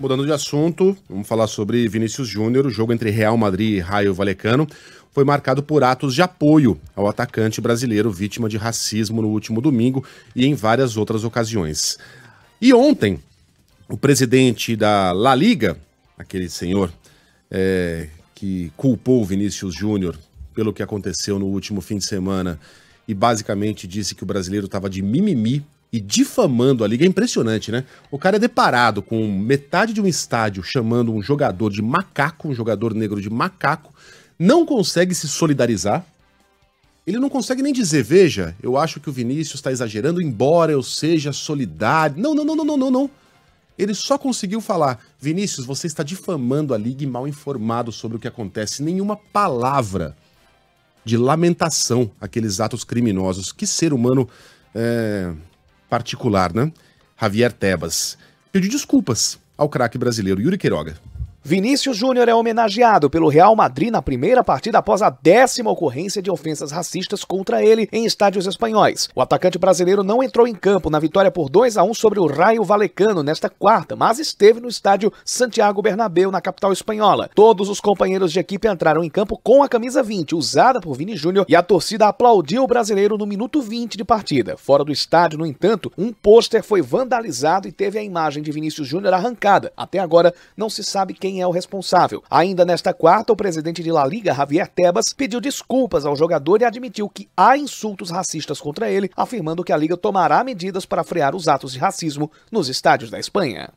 Mudando de assunto, vamos falar sobre Vinícius Júnior. O jogo entre Real Madrid e Raio Valecano foi marcado por atos de apoio ao atacante brasileiro vítima de racismo no último domingo e em várias outras ocasiões. E ontem, o presidente da La Liga, aquele senhor é, que culpou o Vinícius Júnior pelo que aconteceu no último fim de semana e basicamente disse que o brasileiro estava de mimimi e difamando a liga. É impressionante, né? O cara é deparado com metade de um estádio chamando um jogador de macaco, um jogador negro de macaco, não consegue se solidarizar. Ele não consegue nem dizer, veja, eu acho que o Vinícius está exagerando, embora eu seja solidário. Não, não, não, não, não, não, não. Ele só conseguiu falar, Vinícius, você está difamando a liga e mal informado sobre o que acontece. Nenhuma palavra de lamentação aqueles atos criminosos. Que ser humano é, particular, né? Javier Tebas, pediu desculpas ao craque brasileiro Yuri Queiroga. Vinícius Júnior é homenageado pelo Real Madrid na primeira partida após a décima ocorrência de ofensas racistas contra ele em estádios espanhóis. O atacante brasileiro não entrou em campo na vitória por 2 a 1 sobre o Raio Valecano nesta quarta, mas esteve no estádio Santiago Bernabéu na capital espanhola. Todos os companheiros de equipe entraram em campo com a camisa 20 usada por Vini Júnior e a torcida aplaudiu o brasileiro no minuto 20 de partida. Fora do estádio, no entanto, um pôster foi vandalizado e teve a imagem de Vinícius Júnior arrancada. Até agora não se sabe quem quem é o responsável. Ainda nesta quarta, o presidente de La Liga, Javier Tebas, pediu desculpas ao jogador e admitiu que há insultos racistas contra ele, afirmando que a liga tomará medidas para frear os atos de racismo nos estádios da Espanha.